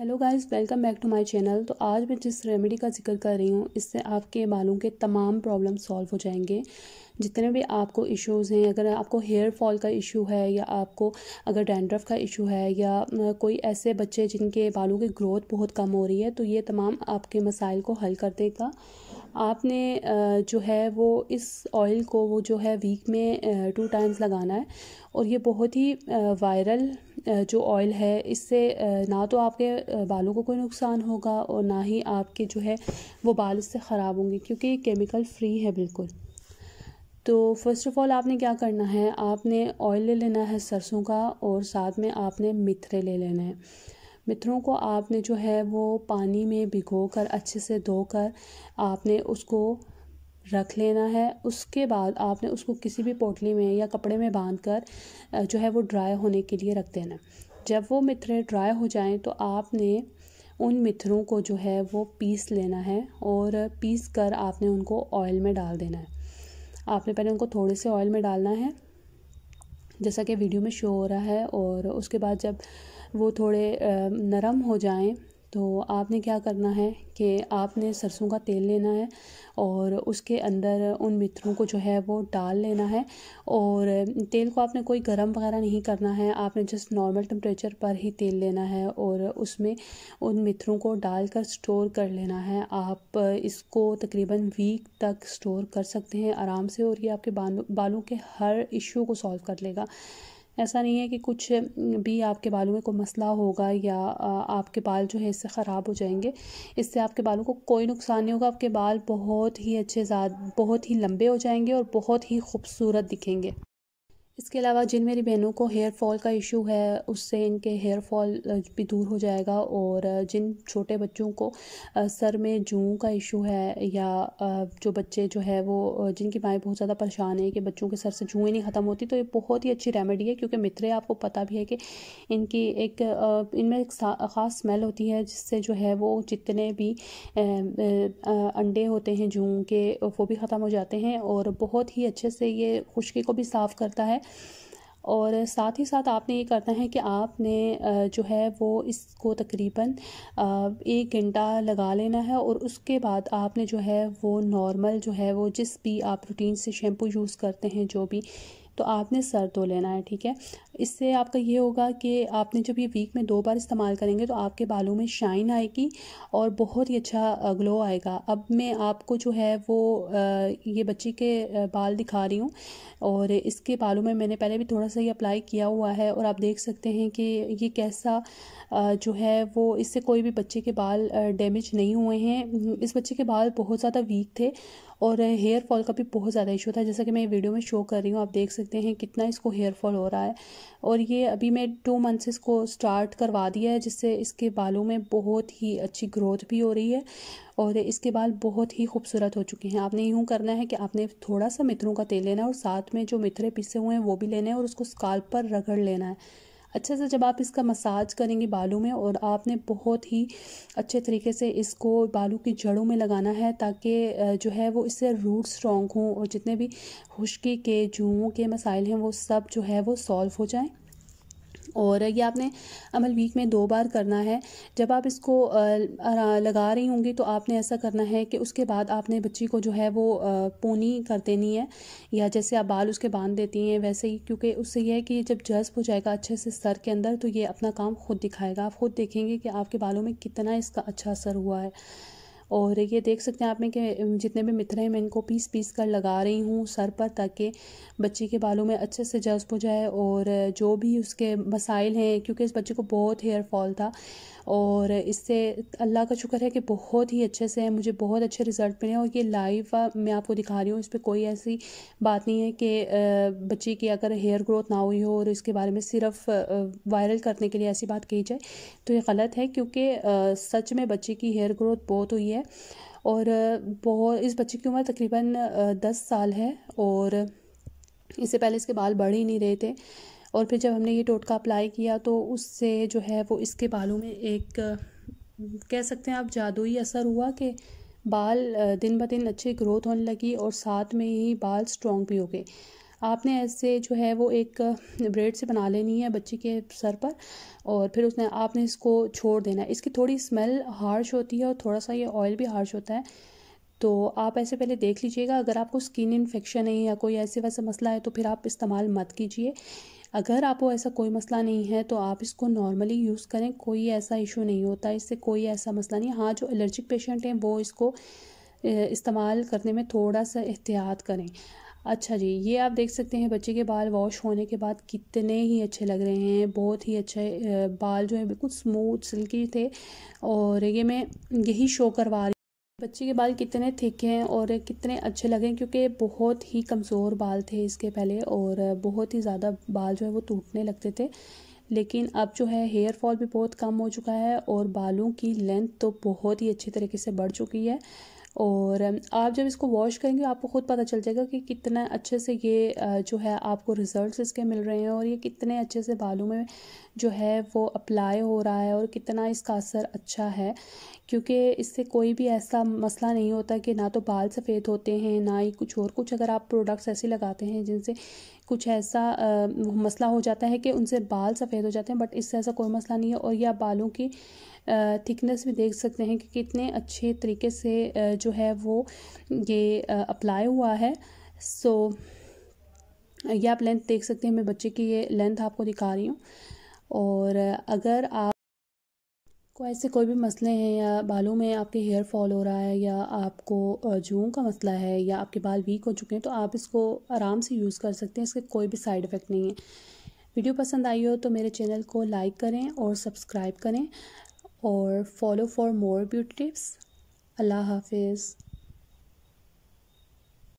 hello guys welcome back to my channel तो आज मैं जिस रेमेडी का जिक्र कर रही हूँ इससे आपके बालों के तमाम प्रॉब्लम सॉल्व हो जाएंगे जितने भी आपको इश्यूज़ हैं अगर आपको हेयर फॉल का इशू है या आपको अगर डैंड्रफ का इशू है या कोई ऐसे बच्चे जिनके बालों की ग्रोथ बहुत कम हो रही है तो ये तमाम आपके मसाइल को हल कर देगा आपने जो है वो इस ऑयल को वो जो है वीक में टू टाइम्स लगाना है और ये बहुत ही वायरल जो ऑयल है इससे ना तो आपके बालों को कोई नुकसान होगा और ना ही आपके जो है वो बाल इससे ख़राब होंगे क्योंकि ये केमिकल फ्री है बिल्कुल तो फर्स्ट ऑफ़ ऑल आपने क्या करना है आपने ऑयल ले लेना है सरसों का और साथ में आपने मिथरे ले लेना है मित्रों को आपने जो है वो पानी में भिगो कर अच्छे से धोकर आपने उसको रख लेना है उसके बाद आपने उसको किसी भी पोटली में या कपड़े में बांध कर जो है वो ड्राई होने के लिए रख देना जब वो मित्रे ड्राई हो जाए तो आपने उन मित्रों को जो है वो पीस लेना है और पीस कर आपने उनको ऑयल में डाल देना है आपने पहले उनको थोड़े से ऑयल में डालना है जैसा कि वीडियो में शो हो रहा है और उसके बाद जब वो थोड़े नरम हो जाएं तो आपने क्या करना है कि आपने सरसों का तेल लेना है और उसके अंदर उन मित्रों को जो है वो डाल लेना है और तेल को आपने कोई गर्म वगैरह नहीं करना है आपने जस्ट नॉर्मल टेम्परेचर पर ही तेल लेना है और उसमें उन मित्रों को डालकर स्टोर कर लेना है आप इसको तकरीबन वीक तक स्टोर कर सकते हैं आराम से और ये आपके बालों के हर इशू को सॉल्व कर लेगा ऐसा नहीं है कि कुछ भी आपके बालों में कोई मसला होगा या आपके बाल जो है इससे ख़राब हो जाएंगे इससे आपके बालों को कोई नुकसान नहीं होगा आपके बाल बहुत ही अच्छे बहुत ही लंबे हो जाएंगे और बहुत ही खूबसूरत दिखेंगे इसके अलावा जिन मेरी बहनों को हेयर फॉल का इशू है उससे इनके हेयर फॉल भी दूर हो जाएगा और जिन छोटे बच्चों को सर में जूं का इशू है या जो बच्चे जो है वो जिनकी माएँ बहुत ज़्यादा परेशान है कि बच्चों के सर से जूँ ही नहीं ख़त्म होती तो ये बहुत ही अच्छी रेमेडी है क्योंकि मित्रे आपको पता भी है कि इनकी एक इनमें एक ख़ास स्मेल होती है जिससे जो है वो जितने भी अंडे होते हैं जूँ के वो भी ख़त्म हो जाते हैं और बहुत ही अच्छे से ये खुश्की को भी साफ़ करता है और साथ ही साथ आपने ये करना है कि आपने जो है वो इसको तकरीबन एक घंटा लगा लेना है और उसके बाद आपने जो है वो नॉर्मल जो है वो जिस भी आप रूटीन से शैम्पू यूज़ करते हैं जो भी तो आपने सर धो लेना है ठीक है इससे आपका ये होगा कि आपने जब ये वीक में दो बार इस्तेमाल करेंगे तो आपके बालों में शाइन आएगी और बहुत ही अच्छा ग्लो आएगा अब मैं आपको जो है वो ये बच्चे के बाल दिखा रही हूँ और इसके बालों में मैंने पहले भी थोड़ा सा ये अप्लाई किया हुआ है और आप देख सकते हैं कि ये कैसा जो है वो इससे कोई भी बच्चे के बाल डैमेज नहीं हुए हैं इस बच्चे के बाल बहुत ज़्यादा वीक थे और हेयर फॉल का भी बहुत ज़्यादा इशू था जैसा कि मैं वीडियो में शो कर रही हूँ आप देख सकते हैं कितना इसको हेयर फॉल हो रहा है और ये अभी मैं टू मंथ्स इसको स्टार्ट करवा दिया है जिससे इसके बालों में बहुत ही अच्छी ग्रोथ भी हो रही है और इसके बाल बहुत ही खूबसूरत हो चुके हैं आपने यूँ करना है कि आपने थोड़ा सा मित्रों का तेल लेना है और साथ में जो मित्रे पिसे हुए हैं वो भी लेने हैं और उसको स्काल पर रगड़ लेना है अच्छे से जब आप इसका मसाज करेंगे बालों में और आपने बहुत ही अच्छे तरीके से इसको बालों की जड़ों में लगाना है ताकि जो है वो इससे रूट स्ट्रॉन्ग हों और जितने भी खुश्की के जुओं के मसाइल हैं वो सब जो है वो सॉल्व हो जाएँ और ये आपने अमल वीक में दो बार करना है जब आप इसको लगा रही होंगी तो आपने ऐसा करना है कि उसके बाद आपने बच्ची को जो है वो पोनी कर देनी है या जैसे आप बाल उसके बांध देती हैं वैसे ही क्योंकि उससे यह है कि जब जज्ब हो जाएगा अच्छे से सर के अंदर तो ये अपना काम खुद दिखाएगा आप खुद देखेंगे कि आपके बालों में कितना इसका अच्छा असर हुआ है और ये देख सकते हैं आप में कि जितने भी मित्र हैं मैं इनको पीस पीस कर लगा रही हूँ सर पर ताकि बच्चे के बालों में अच्छे से जज्ब हो जाए और जो भी उसके मसाइल हैं क्योंकि इस बच्चे को बहुत हेयर फॉल था और इससे अल्लाह का शुक्र है कि बहुत ही अच्छे से है मुझे बहुत अच्छे रिज़ल्ट मिले और ये लाइव मैं आपको दिखा रही हूँ इस पर कोई ऐसी बात नहीं है कि बच्चे की अगर हेयर ग्रोथ ना हुई हो और इसके बारे में सिर्फ वायरल करने के लिए ऐसी बात कही जाए तो ये गलत है क्योंकि सच में बच्चे की हेयर ग्रोथ बहुत हुई है है और बहुत इस बच्चे की उम्र तकरीबन दस साल है और इससे पहले इसके बाल बढ़ ही नहीं रहे थे और फिर जब हमने ये टोटका अप्लाई किया तो उससे जो है वो इसके बालों में एक कह सकते हैं आप जादुई असर हुआ कि बाल दिन ब दिन अच्छे ग्रोथ होने लगी और साथ में ही बाल स्ट्रॉन्ग भी हो गए आपने ऐसे जो है वो एक ब्रेड से बना लेनी है बच्चे के सर पर और फिर उसने आपने इसको छोड़ देना है इसकी थोड़ी स्मेल हार्श होती है और थोड़ा सा ये ऑयल भी हार्श होता है तो आप ऐसे पहले देख लीजिएगा अगर आपको स्किन इन्फेक्शन है या कोई ऐसे वैसा मसला है तो फिर आप इस्तेमाल मत कीजिए अगर आपको ऐसा कोई मसला नहीं है तो आप इसको नॉर्मली यूज़ करें कोई ऐसा इशू नहीं होता इससे कोई ऐसा मसला नहीं हाँ जो एलर्जिक पेशेंट हैं वो इसको इस्तेमाल करने में थोड़ा सा एहतियात करें अच्छा जी ये आप देख सकते हैं बच्चे के बाल वॉश होने के बाद कितने ही अच्छे लग रहे हैं बहुत ही अच्छे बाल जो है बिल्कुल स्मूथ सिल्की थे और ये मैं यही शो करवा रही बच्चे के बाल कितने थिक हैं और कितने अच्छे लगे क्योंकि बहुत ही कमज़ोर बाल थे इसके पहले और बहुत ही ज़्यादा बाल जो है वो टूटने लगते थे लेकिन अब जो है हेयर फॉल भी बहुत कम हो चुका है और बालों की लेंथ तो बहुत ही अच्छे तरीके से बढ़ चुकी है और आप जब इसको वॉश करेंगे आपको ख़ुद पता चल जाएगा कि कितना अच्छे से ये जो है आपको रिज़ल्ट इसके मिल रहे हैं और ये कितने अच्छे से बालों में जो है वो अप्लाई हो रहा है और कितना इसका असर अच्छा है क्योंकि इससे कोई भी ऐसा मसला नहीं होता कि ना तो बाल सफ़ेद होते हैं ना ही कुछ और कुछ अगर आप प्रोडक्ट्स ऐसे लगाते हैं जिनसे कुछ ऐसा मसला हो जाता है कि उनसे बाल सफ़ेद हो जाते हैं बट इससे ऐसा कोई मसला नहीं है और यह बालों की थिकनेस भी देख सकते हैं कि कितने अच्छे तरीके से जो है वो ये अप्लाई हुआ है सो यह आप लेंथ देख सकते हैं मैं बच्चे की ये लेंथ आपको दिखा रही हूँ और अगर आप आपको ऐसे कोई भी मसले हैं या बालों में आपके हेयर फॉल हो रहा है या आपको जूं का मसला है या आपके बाल वीक हो चुके हैं तो आप इसको आराम से यूज़ कर सकते हैं इसके कोई भी साइड इफ़ेक्ट नहीं है वीडियो पसंद आई हो तो मेरे चैनल को लाइक करें और सब्सक्राइब करें और follow for more beauty tips अल्लाह हाफिज़